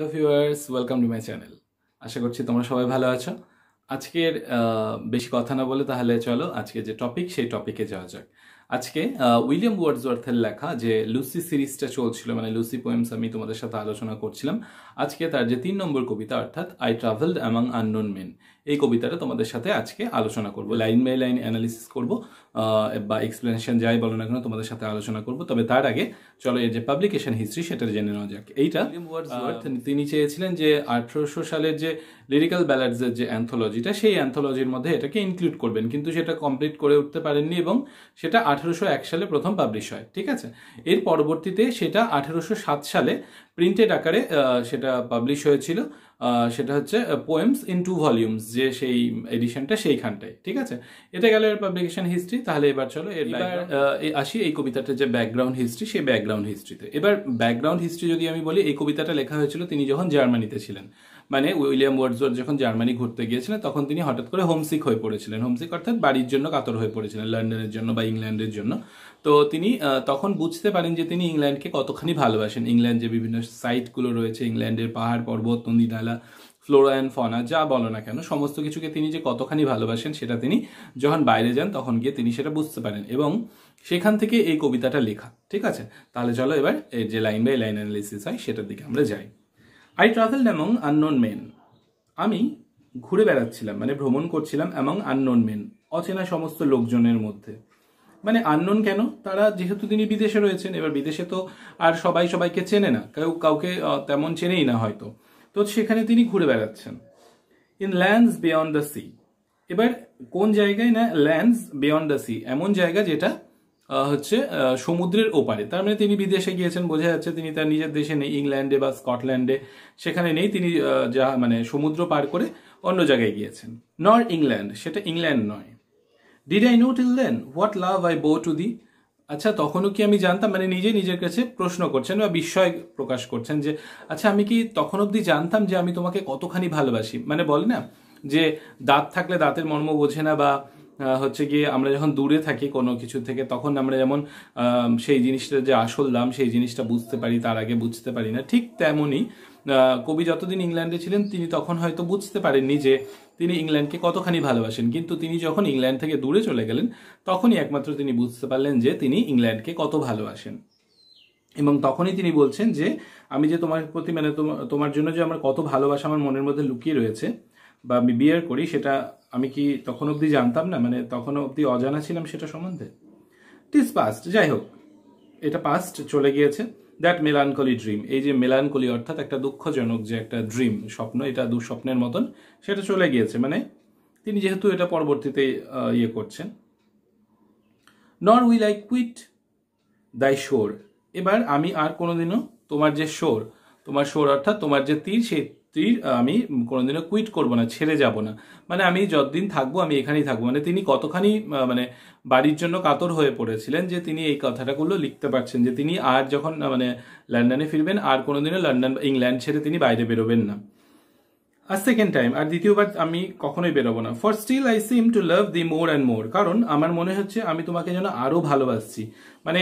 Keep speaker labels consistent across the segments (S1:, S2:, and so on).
S1: Hello viewers welcome to my channel আশা করছি তোমরা সবাই ভালো আছো আজকের বেশি কথা না বলে তাহলে চলো আজকে যে টপিক সেই টপিকে যাওয়া যাক আজকে উইলিয়াম ওয়ার্ডসওয়ার্থের লেখা যে লুসি সিরিজটা চলছিল মানে লুসি পোয়েমস আমি তোমাদের সাথে আলোচনা করছিলাম আজকে তার যে তিন নম্বর কবিতা অর্থাৎ I travelled among unknown men এই কবিতাটা তোমাদের সাথে আজকে আলোচনা করব লাইন বাই লাইন অ্যানালিসিস করব বা এক্সপ্লেনেশন যাই বলো না কেন তোমাদের সাথে আলোচনা করব তবে তার আগে চলো এর যে পাবলিকেশন হিস্ট্রি সেটা জেনে নেওয়া যাক এইটা তিনি চেয়েছিলেন যে আঠারোশো সালের যে লিরিক্যাল ব্যালার্সের যে অ্যান্থোলজিটা সেই অ্যান্থোলজির মধ্যে এটাকে ইনক্লুড করবেন কিন্তু সেটা কমপ্লিট করে উঠতে পারেননি এবং সেটা আঠেরোশো এক সালে প্রথম পাবলিশ হয় ঠিক আছে এর পরবর্তীতে সেটা আঠেরোশো সাত সালে প্রিন্টেড আকারে সেটা পাবলিশ হয়েছিল সেটা হচ্ছে পোয়েমস ইন টু ভলিউমস যে সেই এডিশনটা সেইখানটায় ঠিক আছে এটা গেল এর পাবলিকেশন হিস্ট্রি তাহলে এবার চলো এবার আসি এই কবিতাটার যে ব্যাকগ্রাউন্ড হিস্ট্রি সেই ব্যাকগ্রাউন্ড হিস্ট্রিতে এবার ব্যাকগ্রাউন্ড হিস্ট্রি যদি আমি বলি এই কবিতাটা লেখা হয়েছিল তিনি যখন জার্মানিতে ছিলেন মানে উইলিয়াম ওয়ার্ডসওয়ার্থ যখন জার্মানি ঘুরতে গিয়েছিলেন তখন তিনি হঠাৎ করে হোমসিক হয়ে পড়েছিলেন হোমসিক অর্থাৎ বাড়ির জন্য কাতর হয়ে পড়েছিলেন লন্ডনের জন্য বা ইংল্যান্ডের জন্য তো তিনি তখন বুঝতে পারেন যে তিনি ইংল্যান্ডকে কতখানি ভালোবাসেন ইংল্যান্ড যে বিভিন্ন সাইটগুলো রয়েছে ইংল্যান্ডের পাহাড় পর্বত নদীনালা ফ্লোরা অ্যান্ড ফনা যা বলো না কেন সমস্ত কিছুকে তিনি যে কতখানি ভালোবাসেন সেটা তিনি যখন বাইরে যান তখন গিয়ে তিনি সেটা বুঝতে পারেন এবং সেখান থেকে এই কবিতাটা লেখা ঠিক আছে তাহলে চলো এবার যে লাইন বাই লাইন অ্যানালিসিস হয় সেটার দিকে আমরা যাই I travelled among unknown men আমি ঘুরে বেড়াচ্ছিলাম মানে ভ্রমণ করছিলাম অ্যামং আননোন মেন অচেনা সমস্ত লোকজনের মধ্যে মানে আননোন কেন তারা যেহেতু তিনি বিদেশে রয়েছেন এবার বিদেশে তো আর সবাই সবাইকে চেনে না কেউ কাউকে তেমন চেনেই না হয়তো তো সেখানে তিনি ঘুরে বেড়াচ্ছেন in lands beyond the sea এবার কোন জায়গায় না ল্যান্ডস বিয়ন্ড দ্য সি এমন জায়গা যেটা হচ্ছে সমুদ্রের ওপারে তার মানে তিনি বিদেশে গিয়েছেন বোঝা যাচ্ছে তিনি তার নিজের দেশে নেই ইংল্যান্ডে বা স্কটল্যান্ডে সেখানে নেই তিনি যা মানে সমুদ্র পার করে অন্য জায়গায় গিয়েছেন নর ইংল্যান্ড সেটা ইংল্যান্ড নয় did I know till then what love I bore to thee আচ্ছা তখনও কি আমি জানতাম মানে নিজে নিজের কাছে প্রশ্ন করছেন বা বিস্ময় প্রকাশ করছেন যে আচ্ছা আমি কি তখন অবধি জানতাম যে আমি তোমাকে কতখানি ভালোবাসি মানে বলে না যে দাঁত থাকলে দাঁতের মর্ম বোঝে না বা হচ্ছে গিয়ে আমরা যখন দূরে থাকি কোনো কিছু থেকে তখন আমরা যেমন সেই জিনিসটা যে আসল দাম সেই জিনিসটা বুঝতে পারি তার আগে বুঝতে পারি না ঠিক তেমনই কবি যতদিন ইংল্যান্ডে ছিলেন তিনি তখন হয়তো বুঝতে পারেননি যে তিনি ইংল্যান্ডকে কতখানি ভালোবাসেন কিন্তু তিনি যখন ইংল্যান্ড থেকে দূরে চলে গেলেন তখনই একমাত্র তিনি বুঝতে পারলেন যে তিনি ইংল্যান্ডকে কত ভালোবাসেন এবং তখনই তিনি বলছেন যে আমি যে তোমার প্রতি মানে তোমার জন্য যে আমার কত ভালোবাসা আমার মনের মধ্যে লুকিয়ে রয়েছে বা আমি বিয়ার করি সেটা আমি কি তখন অবধি জানতাম না মানে তখন অবধি অজানা ছিলাম সেটা সম্বন্ধে টিস পাস্ট যাই হোক এটা পাস্ট চলে গিয়েছে দ্যাট মেলানকলি ড্রিম এই যে মেলানকলি অর্থাৎ একটা দুঃখজনক যে একটা ড্রিম স্বপ্ন এটা দুঃস্বপ্নের মতন সেটা চলে গিয়েছে মানে তিনি যেহেতু এটা পরবর্তীতে ইয়ে করছেন নর উইল আই কুইট দাই শোর এবার আমি আর কোনোদিনও তোমার যে শোর তোমার শোর অর্থাৎ তোমার যে তীর সেই তীর আমি কোনোদিনও কুইট করব না ছেড়ে যাব না মানে আমি যতদিন থাকবো আমি এখানেই থাকবো মানে তিনি কতখানি মানে বাড়ির জন্য কাতর হয়ে পড়েছিলেন যে তিনি এই কথাটাগুলো লিখতে পারছেন যে তিনি আর যখন মানে লন্ডনে ফিরবেন আর কোনোদিনও লন্ডন ইংল্যান্ড ছেড়ে তিনি বাইরে বেরোবেন না আর সেকেন্ড টাইম আর দ্বিতীয়বার আমি কখনোই বেরোবো না for still I seem to love thee more and more কারণ আমার মনে হচ্ছে আমি তোমাকে যেন আরও ভালোবাসছি মানে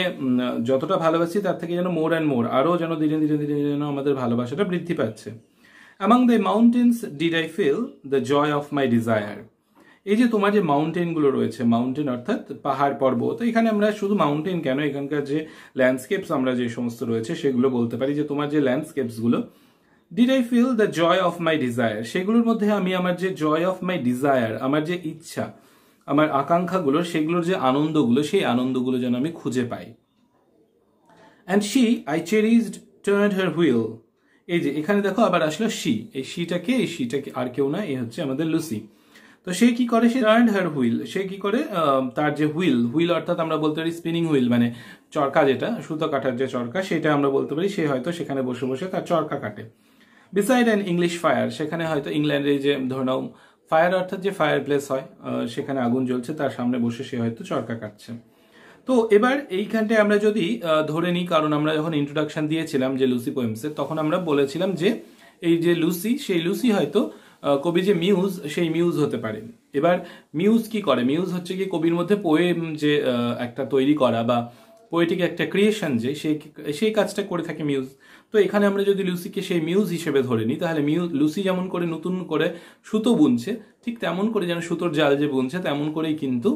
S1: যতটা ভালোবাসছি তার থেকে যেন মোর অ্যান্ড মোর আরও যেন ধীরে ধীরে ধীরে যেন আমাদের ভালোবাসাটা বৃদ্ধি পাচ্ছে among the mountains did I feel the joy of my desire এই যে তোমার যে মাউন্টেনগুলো রয়েছে মাউন্টেন অর্থাৎ পাহাড় পর্বত এখানে আমরা শুধু মাউন্টেন কেন এখানকার যে ল্যান্ডস্কেপস আমরা যে সমস্ত রয়েছে সেগুলো বলতে পারি যে তোমার যে ল্যান্ডস্কেপসগুলো did I feel the joy of my desire সেগুলোর মধ্যে আমি আমার যে জয় অফ মাই ডিজায়ার আমার যে ইচ্ছা আমার আকাঙ্ক্ষাগুলো সেগুলোর যে আনন্দগুলো সেই আনন্দগুলো যেন আমি খুঁজে পাই and she I cherished turn her wheel এই যে এখানে দেখো আবার আসলো শি এই শিটাকে এই শিটাকে আর কেউ না এই হচ্ছে আমাদের লুসি তো সে কি করে সে টার্ন হার হুইল সে কি করে তার যে হুইল হুইল অর্থাৎ আমরা বলতে পারি স্পিনিং হুইল মানে চরকা যেটা সুতো কাটার যে চরকা সেটা আমরা বলতে পারি সে হয়তো সেখানে বসে বসে তার চরকা কাটে বিসাইড অ্যান ইংলিশ ফায়ার সেখানে হয়তো ইংল্যান্ডে যে ধরে নাও ফায়ার অর্থাৎ যে ফায়ার প্লেস হয় সেখানে আগুন জ্বলছে তার সামনে বসে সে হয়তো চরকা কাটছে তো এবার এইখানটায় আমরা যদি ধরে নিই কারণ আমরা যখন ইন্ট্রোডাকশন দিয়েছিলাম যে লুসি পোয়েমসে তখন আমরা বলেছিলাম যে এই যে লুসি সেই লুসি হয়তো কবি যে মিউজ সেই মিউজ হতে পারে এবার মিউজ কি করে মিউজ হচ্ছে কি কবির মধ্যে পোয়েম যে একটা তৈরি করা বা পোয়েটিক একটা ক্রিয়েশন যে সেই সেই কাজটা করে থাকে মিউজ তো এখানে আমরা যদি লুসিকে সেই মিউজ হিসেবে ধরে নিই তাহলে মিউজ লুসি যেমন করে নতুন করে সুতো বুনছে ঠিক তেমন করে যেন সুতোর জাল যে বুনছে তেমন করেই কিন্তু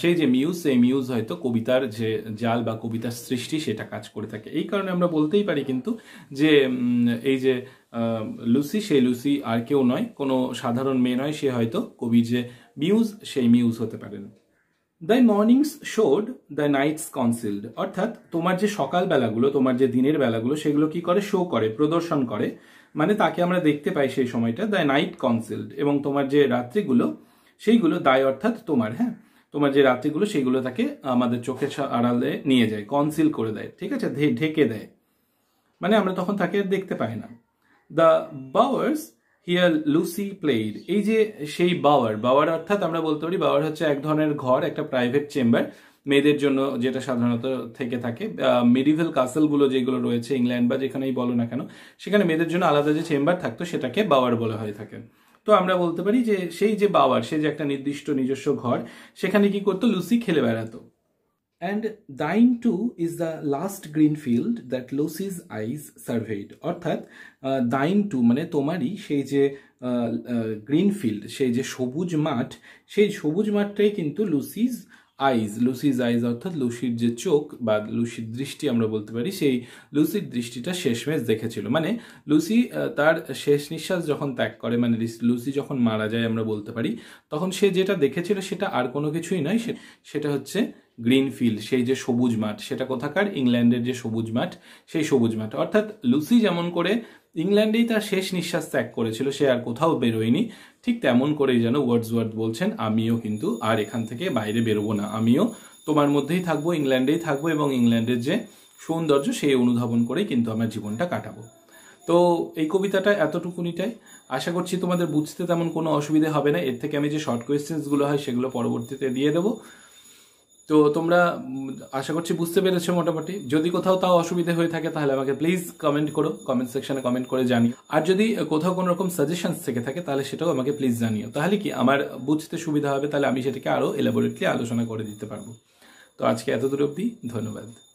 S1: সেই যে মিউজ সেই মিউজ হয়তো কবিতার যে জাল বা কবিতার সৃষ্টি সেটা কাজ করে থাকে এই কারণে আমরা বলতেই পারি কিন্তু যে এই যে লুসি সেই লুসি আর কেউ নয় কোনো সাধারণ মেয়ে নয় সে হয়তো কবি যে মিউজ সেই মিউজ হতে পারেন the mornings showed the nights concealed অর্থাৎ তোমার যে সকালবেলাগুলো তোমার যে দিনের বেলাগুলো সেগুলো কি করে শো করে প্রদর্শন করে মানে তাকে আমরা দেখতে পাই সেই সময়টা দ্য নাইট কনসিল্ড এবং তোমার যে রাত্রিগুলো সেইগুলো দায় অর্থাৎ তোমার হ্যাঁ তোমার যে রাত্রিগুলো সেইগুলো তাকে আমাদের চোখের আড়ালে নিয়ে যায় কনসিল করে দেয় ঠিক আছে ঢেকে দেয় মানে আমরা তখন তাকে দেখতে পাই না the bowers here Lucy played এই যে সেই বাওয়ার বাওয়ার অর্থাৎ আমরা বলতে পারি বাওয়ার হচ্ছে এক ধরনের ঘর একটা প্রাইভেট চেম্বার মেয়েদের জন্য যেটা সাধারণত থেকে থাকে মিডিভেল কাসেলগুলো যেগুলো রয়েছে ইংল্যান্ড বা যেখানেই বলো না কেন সেখানে মেয়েদের জন্য আলাদা যে চেম্বার থাকতো সেটাকে বাওয়ার বলা হয়ে থাকে তো আমরা বলতে পারি যে সেই যে বাওয়ার সে যে একটা নির্দিষ্ট নিজস্ব ঘর সেখানে কি করতো লুসি খেলে বেড়াতো And dying to is the last green field that Lucy's eyes surveyed. অর্থাৎ dying to মানে তোমারই সেই যে গ্রিন ফিল্ড সেই যে সবুজ মাঠ সেই সবুজ মাঠটাই কিন্তু লুসিজ আইজ লুসিজ আইজ অর্থাৎ লুসির যে চোখ বা লুসির দৃষ্টি আমরা বলতে পারি সেই লুসির দৃষ্টিটা শেষমেশ দেখেছিল মানে লুসি তার শেষ নিঃশ্বাস যখন ত্যাগ করে মানে লুসি যখন মারা যায় আমরা বলতে পারি তখন সে যেটা দেখেছিল সেটা আর কোনো কিছুই নয় সেটা হচ্ছে গ্রিন ফিল্ড সেই যে সবুজ মাঠ সেটা কোথাকার ইংল্যান্ডের যে সবুজ মাঠ সেই সবুজ মাঠ অর্থাৎ লুসি যেমন করে ইংল্যান্ডেই তার শেষ নিঃশ্বাস ত্যাগ করেছিল সে আর কোথাও বেরোয়নি ঠিক তেমন করেই যেন ওয়ার্ডস ওয়ার্ড বলছেন আমিও কিন্তু আর এখান থেকে বাইরে বেরোবো না আমিও তোমার মধ্যেই থাকবো ইংল্যান্ডেই থাকবো এবং ইংল্যান্ডের যে সৌন্দর্য সেই অনুধাবন করেই কিন্তু আমার জীবনটা কাটাবো তো এই কবিতাটা এতটুকুনিটাই আশা করছি তোমাদের বুঝতে তেমন কোনো অসুবিধে হবে না এর থেকে আমি যে শর্ট কোয়েশ্চেন্সগুলো হয় সেগুলো পরবর্তীতে দিয়ে দেবো তো তোমরা আশা করছি বুঝতে পেরেছো মোটামুটি যদি কোথাও তাও অসুবিধে হয়ে থাকে তাহলে আমাকে প্লিজ কমেন্ট করো কমেন্ট সেকশনে কমেন্ট করে জানিও আর যদি কোথাও কোনো রকম সাজেশনস থেকে থাকে তাহলে সেটাও আমাকে প্লিজ জানিও তাহলে কি আমার বুঝতে সুবিধা হবে তাহলে আমি সেটাকে আরও এলাবোরেটলি আলোচনা করে দিতে পারবো তো আজকে এত দূর অবধি ধন্যবাদ